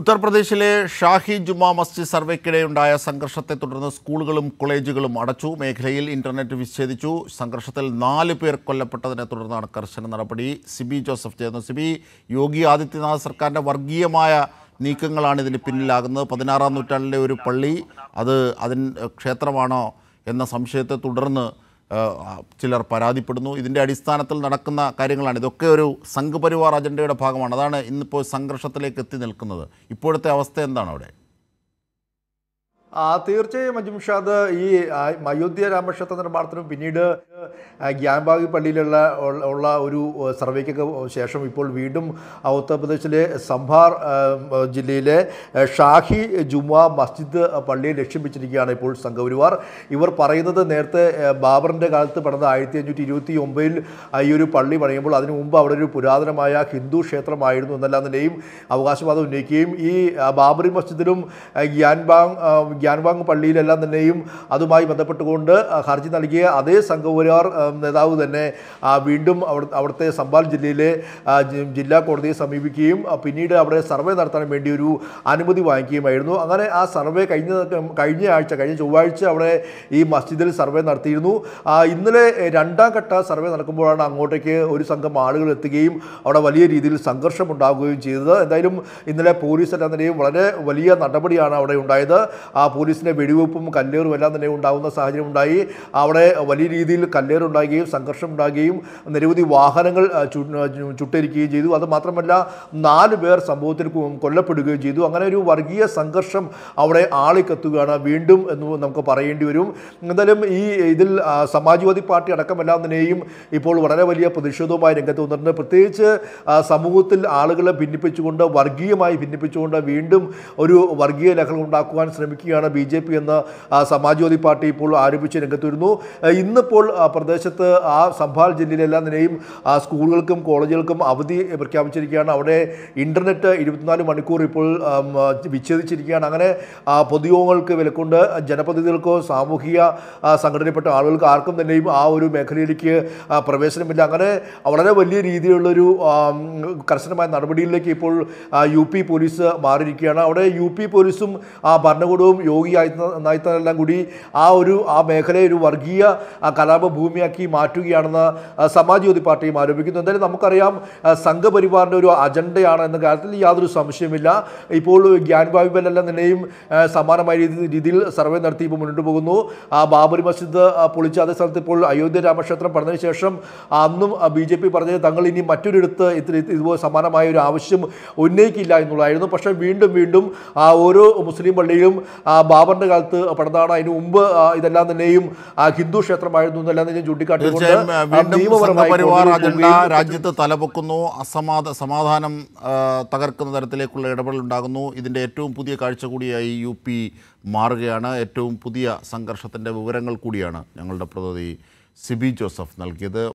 ഉത്തർപ്രദേശിലെ ഷാഹി ജുമാ മസ്ജിദ് സർവേക്കിടെയുണ്ടായ സംഘർഷത്തെ തുടർന്ന് സ്കൂളുകളും കോളേജുകളും അടച്ചു മേഖലയിൽ ഇന്റർനെറ്റ് വിച്ഛേദിച്ചു സംഘർഷത്തിൽ നാല് പേർ കൊല്ലപ്പെട്ടതിനെ തുടർന്നാണ് കർശന നടപടി സിബി ജോസഫ് ചേർന്നു സിബി യോഗി ആദിത്യനാഥ് സർക്കാരിൻ്റെ വർഗീയമായ നീക്കങ്ങളാണ് ഇതിന് പിന്നിലാകുന്നത് പതിനാറാം നൂറ്റാണ്ടിലെ ഒരു പള്ളി അത് അതിൻ ക്ഷേത്രമാണോ എന്ന സംശയത്തെ തുടർന്ന് ചിലർ പരാതിപ്പെടുന്നു ഇതിൻ്റെ അടിസ്ഥാനത്തിൽ നടക്കുന്ന കാര്യങ്ങളാണ് ഇതൊക്കെ ഒരു സംഘപരിവാർ അജണ്ടയുടെ ഭാഗമാണ് അതാണ് ഇന്നിപ്പോൾ സംഘർഷത്തിലേക്ക് എത്തി നിൽക്കുന്നത് ഇപ്പോഴത്തെ അവസ്ഥ എന്താണ് അവിടെ തീർച്ചയായും അജിംഷാദ് ഈ അയോധ്യ രാമക്ഷേത്ര നിർമ്മാണത്തിനും പിന്നീട് ഗ്യാൻബാഗി പള്ളിയിലുള്ള ഉള്ള ഒരു സർവേക്കൊക്കെ ശേഷം ഇപ്പോൾ വീണ്ടും ഉത്തർപ്രദേശിലെ സംഭാർ ജില്ലയിലെ ഷാഹി ജുമാ മസ്ജിദ് പള്ളിയെ ലക്ഷ്യം വെച്ചിരിക്കുകയാണ് ഇപ്പോൾ സംഘപരിവാർ ഇവർ പറയുന്നത് നേരത്തെ ബാബറിൻ്റെ കാലത്ത് പണിത ആയിരത്തി അഞ്ഞൂറ്റി ഇരുപത്തി ഒമ്പതിൽ ഈ ഒരു പള്ളി പണിയുമ്പോൾ അതിനു മുമ്പ് അവിടെ ഒരു പുരാതനമായ ഹിന്ദു ക്ഷേത്രമായിരുന്നു എന്നല്ലാതിൻ്റെയും അവകാശവാദം ഉന്നയിക്കുകയും ഈ ബാബറി മസ്ജിദിലും ഗ്യാൻബാങ് ഗ്യാൻവാങ് പള്ളിയിലെല്ലാം തന്നെയും അതുമായി ബന്ധപ്പെട്ടുകൊണ്ട് ഹർജി നൽകിയ അതേ സംഘപരിവാർ നേതാവ് തന്നെ വീണ്ടും അവിടുത്തെ സംബാൽ ജില്ലയിലെ ജില്ലാ കോടതിയെ സമീപിക്കുകയും പിന്നീട് അവിടെ സർവേ നടത്താൻ വേണ്ടി ഒരു അനുമതി വാങ്ങിക്കുകയുമായിരുന്നു അങ്ങനെ ആ സർവേ കഴിഞ്ഞ കഴിഞ്ഞ ആഴ്ച കഴിഞ്ഞ ചൊവ്വാഴ്ച അവിടെ ഈ മസ്ജിദിൽ സർവേ നടത്തിയിരുന്നു ഇന്നലെ രണ്ടാം ഘട്ട സർവേ നടക്കുമ്പോഴാണ് അങ്ങോട്ടേക്ക് ഒരു സംഘം ആളുകൾ എത്തുകയും അവിടെ വലിയ രീതിയിൽ സംഘർഷം ഉണ്ടാകുകയും ചെയ്തത് എന്തായാലും ഇന്നലെ പോലീസ് എല്ലാം വളരെ വലിയ നടപടിയാണ് അവിടെ ഉണ്ടായത് പോലീസിൻ്റെ വെടിവെപ്പും കല്ലേറും എല്ലാം തന്നെ ഉണ്ടാകുന്ന സാഹചര്യം ഉണ്ടായി അവിടെ വലിയ രീതിയിൽ കല്ലേറുണ്ടാകുകയും സംഘർഷം ഉണ്ടാകുകയും നിരവധി വാഹനങ്ങൾ ചുട്ടരിക്കുകയും ചെയ്തു അത് മാത്രമല്ല നാല് പേർ സംഭവത്തിൽ കൊല്ലപ്പെടുകയും ചെയ്തു അങ്ങനെ ഒരു വർഗീയ സംഘർഷം അവിടെ ആളിക്കത്തുകയാണ് വീണ്ടും എന്ന് നമുക്ക് പറയേണ്ടി വരും എന്തായാലും ഈ ഇതിൽ സമാജ്വാദി പാർട്ടി അടക്കമെല്ലാം തന്നെയും ഇപ്പോൾ വളരെ വലിയ പ്രതിഷേധവുമായി രംഗത്ത് വന്നിട്ടുണ്ട് പ്രത്യേകിച്ച് സമൂഹത്തിൽ ആളുകളെ ഭിന്നിപ്പിച്ചുകൊണ്ട് വർഗീയമായി ഭിന്നിപ്പിച്ചുകൊണ്ട് വീണ്ടും ഒരു വർഗീയ ലഹളം ഉണ്ടാക്കുവാൻ ശ്രമിക്കുകയാണ് തന്നെയാണ് ബി ജെ പി എന്ന സമാജ്വാദി പാർട്ടി ഇപ്പോൾ ആരോപിച്ച് രംഗത്ത് വരുന്നു ഇന്നിപ്പോൾ പ്രദേശത്ത് ആ സംഭാൽ ജില്ലയിലെ എല്ലാ നിലയും സ്കൂളുകൾക്കും കോളേജുകൾക്കും അവധി പ്രഖ്യാപിച്ചിരിക്കുകയാണ് അവിടെ ഇൻ്റർനെറ്റ് ഇരുപത്തിനാല് മണിക്കൂർ ഇപ്പോൾ വിച്ഛേദിച്ചിരിക്കുകയാണ് അങ്ങനെ പൊതുയോഗങ്ങൾക്ക് വിലക്കൊണ്ട് ജനപ്രതിനിധികൾക്കോ സാമൂഹിക സംഘടനയിൽപ്പെട്ട ആളുകൾക്ക് ആർക്കും തന്നെയും ആ ഒരു മേഖലയിലേക്ക് പ്രവേശനമില്ല അങ്ങനെ വളരെ വലിയ രീതിയിലുള്ളൊരു കർശനമായ നടപടിയിലേക്ക് ഇപ്പോൾ യു പി പോലീസ് മാറിയിരിക്കുകയാണ് അവിടെ യു പി പോലീസും ഭരണകൂടവും യോഗി നായിത്തനെല്ലാം കൂടി ആ ഒരു ആ മേഖലയെ ഒരു വർഗീയ കലാപ ഭൂമിയാക്കി മാറ്റുകയാണെന്ന് സമാജ്വാദി പാർട്ടിയും ആരോപിക്കുന്നു എന്തായാലും നമുക്കറിയാം സംഘപരിവാറിൻ്റെ ഒരു അജണ്ടയാണ് എന്ന കാര്യത്തിൽ യാതൊരു സംശയമില്ല ഇപ്പോൾ ഗ്യാൻ ബാബിബലെല്ലാം നിന്നെയും സമാനമായ രീതിയിൽ സർവേ നടത്തി ഇപ്പോൾ മുന്നോട്ട് പോകുന്നു ആ ബാബറി മസ്ജിദ് പൊളിച്ച അതേ സ്ഥലത്ത് ഇപ്പോൾ അയോധ്യ രാമക്ഷേത്രം പറഞ്ഞതിന് ശേഷം അന്നും ബി ജെ പി പറഞ്ഞത് തങ്ങൾ ഇനി മറ്റൊരിടത്ത് ഇത്ര ഇതുപോലെ സമാനമായ ഒരു ആവശ്യം ഉന്നയിക്കില്ല എന്നുള്ളതായിരുന്നു പക്ഷേ വീണ്ടും വീണ്ടും ആ ഓരോ മുസ്ലിം പള്ളിയിലും ബാബറിന്റെ കാലത്ത് പടന്നാണ് അതിന് മുമ്പ് ഇതെല്ലാം തന്നെയും ഹിന്ദു ക്ഷേത്രമായിരുന്നു എന്നെല്ലാം തന്നെയും ചൂണ്ടിക്കാട്ടിക്കൊണ്ട് രാജ്യത്ത് തലപൊക്കുന്നു അസമാധ സമാധാനം തകർക്കുന്ന തരത്തിലേക്കുള്ള ഇടപെടൽ ഉണ്ടാകുന്നു ഇതിന്റെ ഏറ്റവും പുതിയ കാഴ്ച കൂടിയായി യു പി മാറുകയാണ് ഏറ്റവും പുതിയ സംഘർഷത്തിന്റെ വിവരങ്ങൾ കൂടിയാണ് ഞങ്ങളുടെ പ്രതിനിധി സിബി ജോസഫ് നൽകിയത്